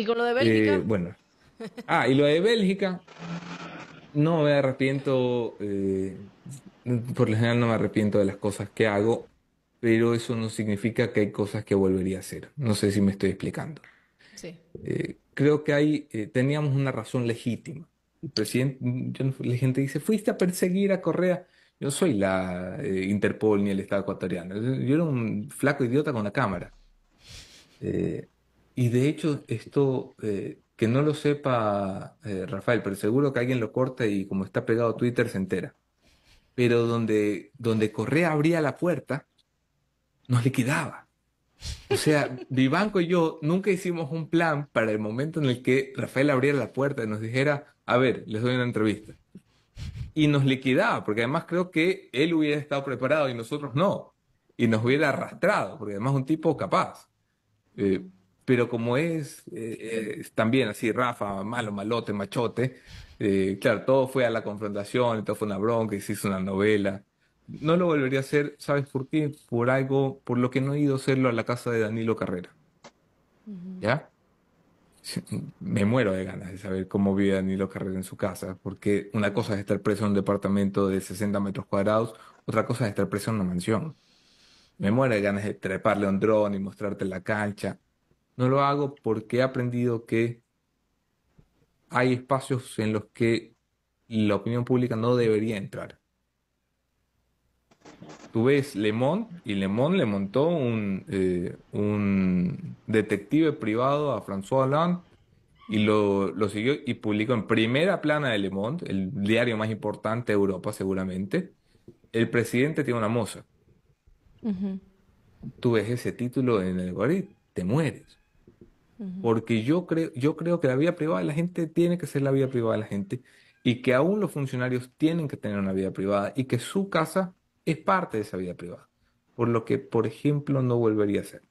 ¿Y con lo de eh, Bélgica? bueno. Ah, y lo de Bélgica, no me arrepiento, eh, por lo general no me arrepiento de las cosas que hago, pero eso no significa que hay cosas que volvería a hacer. No sé si me estoy explicando. Sí. Eh, creo que hay, eh, teníamos una razón legítima. El presidente, la gente dice, fuiste a perseguir a Correa. Yo soy la Interpol ni el Estado ecuatoriano. Yo era un flaco idiota con la cámara. Eh, y de hecho, esto, eh, que no lo sepa eh, Rafael, pero seguro que alguien lo corta y como está pegado Twitter se entera. Pero donde, donde Correa abría la puerta, nos liquidaba. O sea, Vivanco y yo nunca hicimos un plan para el momento en el que Rafael abriera la puerta y nos dijera, a ver, les doy una entrevista. Y nos liquidaba, porque además creo que él hubiera estado preparado y nosotros no. Y nos hubiera arrastrado, porque además es un tipo capaz. Eh, pero como es, eh, eh, también así, Rafa, malo, malote, machote, eh, claro, todo fue a la confrontación, todo fue una bronca, se hizo una novela. No lo volvería a hacer, ¿sabes por qué? Por algo, por lo que no he ido a hacerlo a la casa de Danilo Carrera. ¿Ya? me muero de ganas de saber cómo vive Danilo Carrera en su casa, porque una cosa es estar preso en un departamento de 60 metros cuadrados, otra cosa es estar preso en una mansión. Me muero de ganas de treparle a un dron y mostrarte la cancha. No lo hago porque he aprendido que hay espacios en los que la opinión pública no debería entrar. Tú ves Le Monde, y Le Monde le montó eh, un, detective privado a François Hollande y lo, siguió y publicó en primera plana de Le Monde, el diario más importante de Europa seguramente, el presidente tiene una moza. Tú ves ese título en el algoritmo, te mueres porque yo creo, yo creo que la vida privada de la gente tiene que ser la vida privada de la gente y que aún los funcionarios tienen que tener una vida privada y que su casa es parte de esa vida privada, por lo que, por ejemplo, no volvería a ser.